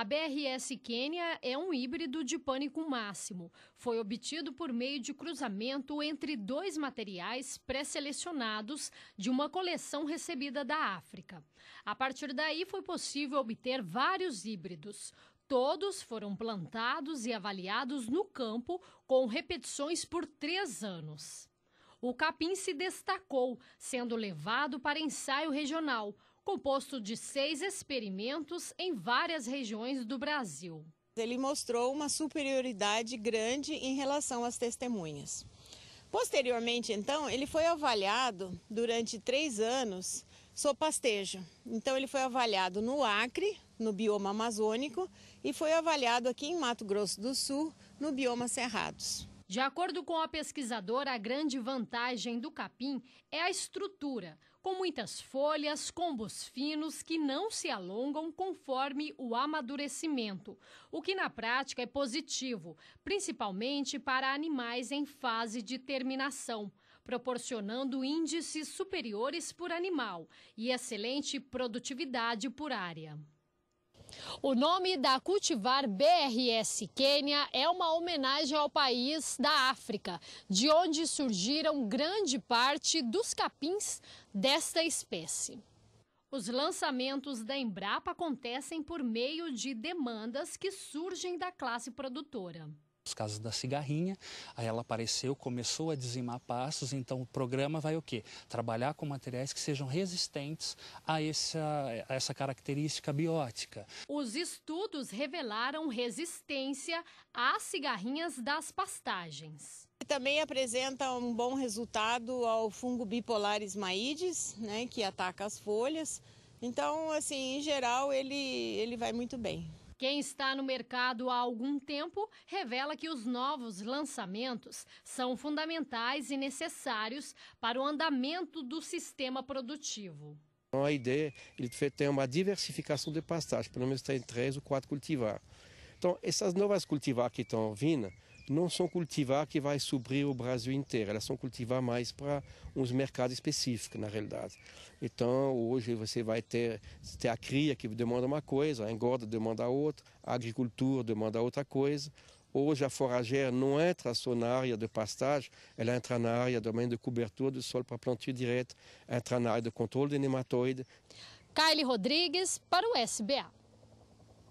A BRS Quênia é um híbrido de pânico máximo. Foi obtido por meio de cruzamento entre dois materiais pré-selecionados de uma coleção recebida da África. A partir daí foi possível obter vários híbridos. Todos foram plantados e avaliados no campo com repetições por três anos. O capim se destacou, sendo levado para ensaio regional composto de seis experimentos em várias regiões do Brasil. Ele mostrou uma superioridade grande em relação às testemunhas. Posteriormente, então, ele foi avaliado durante três anos sob pastejo. Então, ele foi avaliado no Acre, no bioma amazônico, e foi avaliado aqui em Mato Grosso do Sul, no bioma Cerrados. De acordo com a pesquisadora, a grande vantagem do capim é a estrutura com muitas folhas, combos finos que não se alongam conforme o amadurecimento, o que na prática é positivo, principalmente para animais em fase de terminação, proporcionando índices superiores por animal e excelente produtividade por área. O nome da cultivar BRS Quênia é uma homenagem ao país da África, de onde surgiram grande parte dos capins desta espécie. Os lançamentos da Embrapa acontecem por meio de demandas que surgem da classe produtora os casos da cigarrinha. Aí ela apareceu, começou a dizimar passos, então o programa vai o quê? Trabalhar com materiais que sejam resistentes a essa, a essa característica biótica. Os estudos revelaram resistência às cigarrinhas das pastagens. Também apresenta um bom resultado ao fungo bipolar ismaides, né, que ataca as folhas. Então, assim, em geral, ele, ele vai muito bem. Quem está no mercado há algum tempo revela que os novos lançamentos são fundamentais e necessários para o andamento do sistema produtivo. Então, a ideia é ter uma diversificação de pastagem, pelo menos tem três ou quatro cultivar. Então, essas novas cultivares que estão vindo, não são cultivar que vai suprir o Brasil inteiro, elas são cultivar mais para uns mercados específicos, na realidade. Então, hoje você vai ter, ter a cria que demanda uma coisa, a engorda demanda outra, a agricultura demanda outra coisa. Hoje a forrageira não entra só na área de pastagem, ela entra na área também de cobertura do solo para plantio direto, entra na área de controle de nematóide. Kylie Rodrigues para o SBA.